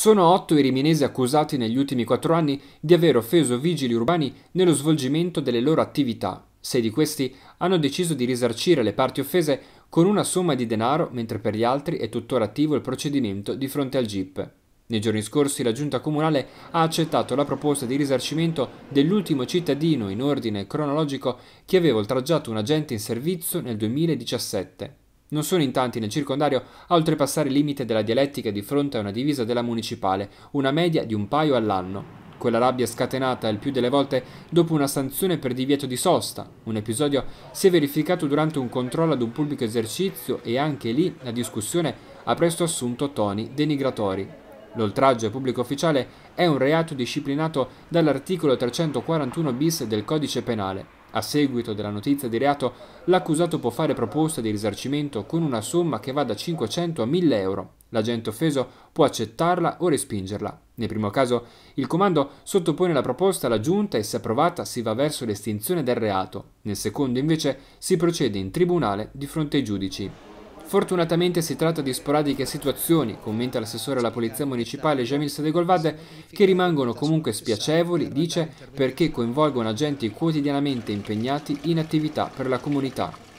Sono otto i riminesi accusati negli ultimi quattro anni di aver offeso vigili urbani nello svolgimento delle loro attività. Sei di questi hanno deciso di risarcire le parti offese con una somma di denaro, mentre per gli altri è tuttora attivo il procedimento di fronte al GIP. Nei giorni scorsi la giunta comunale ha accettato la proposta di risarcimento dell'ultimo cittadino in ordine cronologico che aveva oltraggiato un agente in servizio nel 2017 non sono in tanti nel circondario a oltrepassare il limite della dialettica di fronte a una divisa della municipale, una media di un paio all'anno. Quella rabbia scatenata il più delle volte dopo una sanzione per divieto di sosta. Un episodio si è verificato durante un controllo ad un pubblico esercizio e anche lì la discussione ha presto assunto toni denigratori. L'oltraggio al pubblico ufficiale è un reato disciplinato dall'articolo 341 bis del codice penale a seguito della notizia di reato, l'accusato può fare proposta di risarcimento con una somma che va da 500 a 1000 euro. L'agente offeso può accettarla o respingerla. Nel primo caso, il comando sottopone la proposta alla giunta e se approvata si va verso l'estinzione del reato. Nel secondo, invece, si procede in tribunale di fronte ai giudici. Fortunatamente si tratta di sporadiche situazioni, commenta l'assessore alla Polizia Municipale Jamil Sadegolvad, che rimangono comunque spiacevoli, dice, perché coinvolgono agenti quotidianamente impegnati in attività per la comunità.